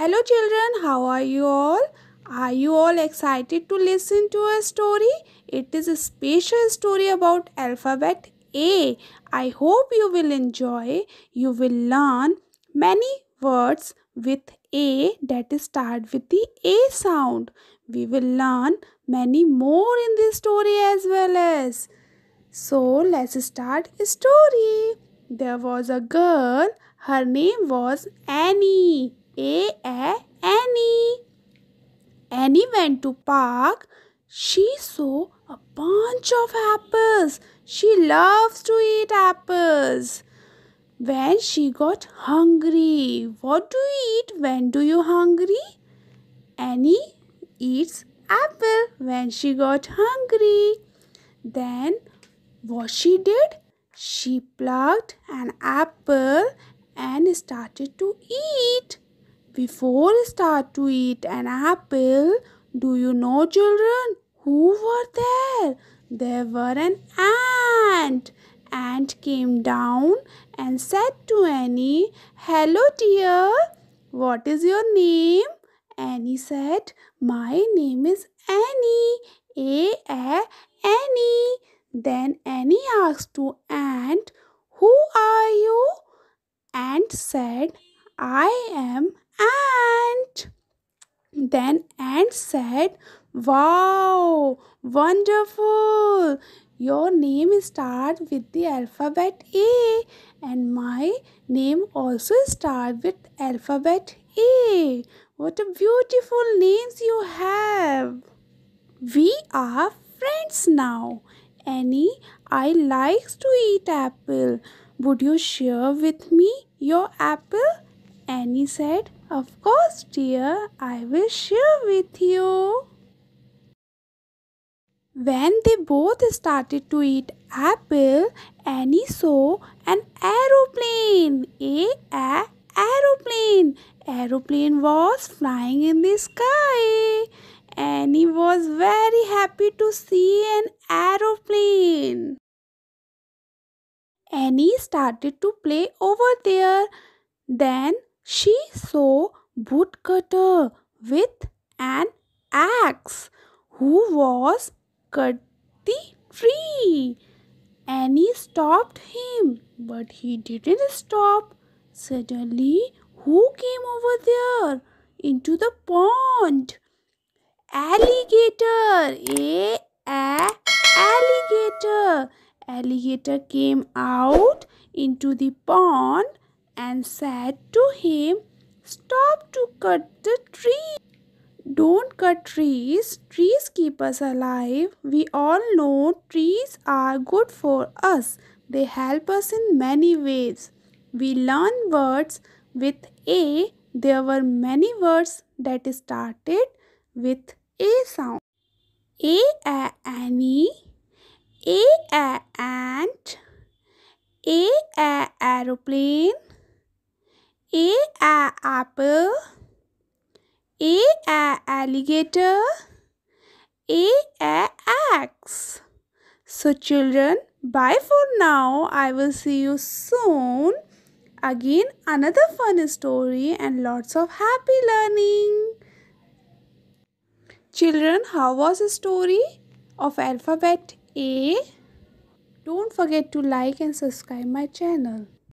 Hello children, how are you all? Are you all excited to listen to a story? It is a special story about alphabet A. I hope you will enjoy. You will learn many words with A that start with the A sound. We will learn many more in this story as well as. So let's start a story. There was a girl. Her name was Annie. A went to park, she saw a bunch of apples. She loves to eat apples. When she got hungry, what do you eat when do you hungry? Annie eats apple when she got hungry. Then what she did? She plucked an apple and started to eat. Before start to eat an apple, do you know, children, who were there? There were an ant. Ant came down and said to Annie, Hello, dear. What is your name? Annie said, My name is Annie. A A Annie. Then Annie asked to Ant, Who are you? Ant said, I am Ant. Then Ant said, Wow, wonderful! Your name starts with the alphabet A and my name also starts with alphabet A. What a beautiful names you have. We are friends now. Annie, I likes to eat apple. Would you share with me your apple? Annie said, of course, dear, I will share with you. When they both started to eat apple, Annie saw an aeroplane. A, a aeroplane. Aeroplane was flying in the sky. Annie was very happy to see an aeroplane. Annie started to play over there. Then she saw woodcutter with an axe who was cut the tree. Annie stopped him, but he didn't stop. Suddenly, who came over there into the pond? Alligator! A, a alligator! Alligator came out into the pond and said to him, Stop to cut the tree. Don't cut trees. Trees keep us alive. We all know trees are good for us. They help us in many ways. We learn words with A. There were many words that started with A sound. A, a A a apple A a alligator A a axe So children bye for now I will see you soon again another fun story and lots of happy learning Children, how was the story of alphabet A? Don't forget to like and subscribe my channel.